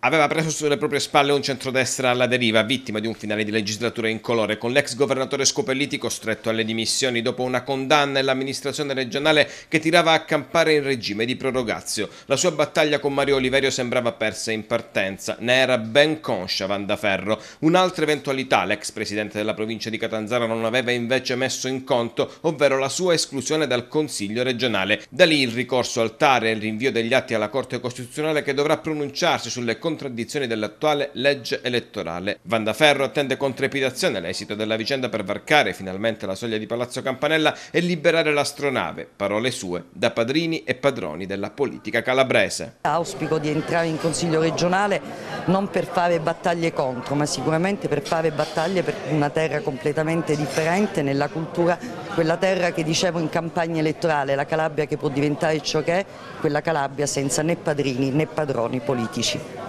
aveva preso sulle proprie spalle un centrodestra alla deriva, vittima di un finale di legislatura incolore, con l'ex governatore Scopelliti costretto alle dimissioni dopo una condanna e l'amministrazione regionale che tirava a campare in regime di prorogazio. La sua battaglia con Mario Oliverio sembrava persa in partenza, ne era ben conscia Vandaferro. Un'altra eventualità l'ex presidente della provincia di Catanzaro non aveva invece messo in conto, ovvero la sua esclusione dal Consiglio regionale. Da lì il ricorso al TAR e il rinvio degli atti alla Corte Costituzionale che dovrà pronunciarsi sulle condizioni contraddizioni dell'attuale legge elettorale. Vandaferro attende con trepidazione l'esito della vicenda per varcare finalmente la soglia di Palazzo Campanella e liberare l'astronave, parole sue, da padrini e padroni della politica calabrese. Auspico di entrare in Consiglio regionale non per fare battaglie contro, ma sicuramente per fare battaglie per una terra completamente differente nella cultura, quella terra che dicevo in campagna elettorale, la Calabria che può diventare ciò che è, quella Calabria senza né padrini né padroni politici.